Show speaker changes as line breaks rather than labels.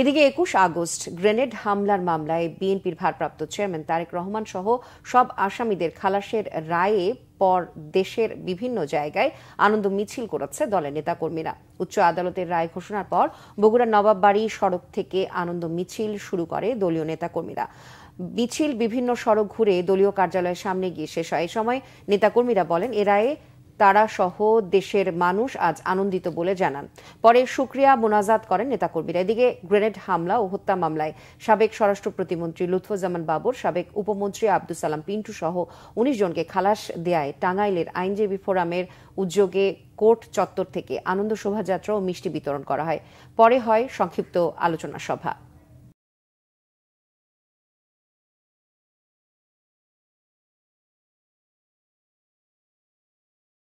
এদিকে একুশ August grenade হামলার মামলায় বিএনপির ভারপ্রাপ্ত চেয়ারম্যান তারেক রহমান সহ সব আসামিদের খালাসের রায়ে পর দেশের বিভিন্ন জায়গায় আনন্দ মিছিল করেছে দলের নেতাকর্মীরা উচ্চ আদালতের রায় ঘোষণার পর বগুড়া নবাববাড়ি সড়ক থেকে আনন্দ মিছিল শুরু করে দলীয় নেতাকর্মীরা মিছিল বিভিন্ন সড়ক ঘুরে দলীয় কার্যালয়ের সামনে গিয়ে শেষ হয় এ সময় নেতাকর্মীরা বলেন এ রায়ে তারা সহ দেশের মানুষ আজ আনন্দিত বলে জানান পরে সুক্রিয়া মোনাজাত করেন নেতাকর্মীরা এদিকে গ্রেনেড হামলা ও হত্যা মামলায় সাবেক স্বরাষ্ট্র প্রতিমন্ত্রী লুৎফুজ্জামান বাবর সাবেক উপমন্ত্রী আব্দুল সালাম পিন্টু সহ উনিশ জনকে খালাস দেয়ায় টাঙ্গাইলের আইনজীবী ফোরামের উদ্যোগে কোর্ট চত্বর থেকে আনন্দ শোভাযাত্রা ও মিষ্টি বিতরণ করা হয় পরে হয় সংক্ষিপ্ত
আলোচনা সভা